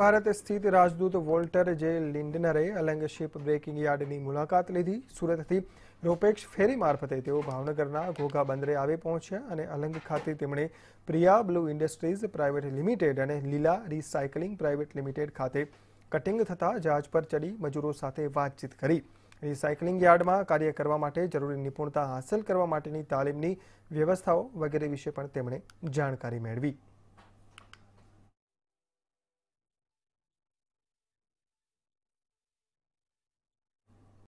ભારત સ્થિત રાજદૂત વોલ્ટર જે લિન્ડનરે અલંગશિપ બ્રેકિંગ યાર્ડની મુલાકાત લેધી સુરતથી રોપેક્ષ ફેરી મારફતે તેઓ ભાવનગરના ગોકાબંદરે આવે પહોંચ્યા અને અલંગ ખાતે તેમણે Priya blue industries private limited અને લીલા રિસાયકલિંગ પ્રાઇવેટ લિમિટેડ ખાતે કટિંગ થતા જાજ પર ચડી મજૂરો સાથે વાતચીત કરી રિસાયકલિંગ યાર્ડમાં કાર્ય કરવા માટે જરૂરી નિપુણતા حاصل કરવા માટેની તાલીમની વ્યવસ્થાઓ વગેરે વિશે પણ તેમણે જાણકારી મેળવી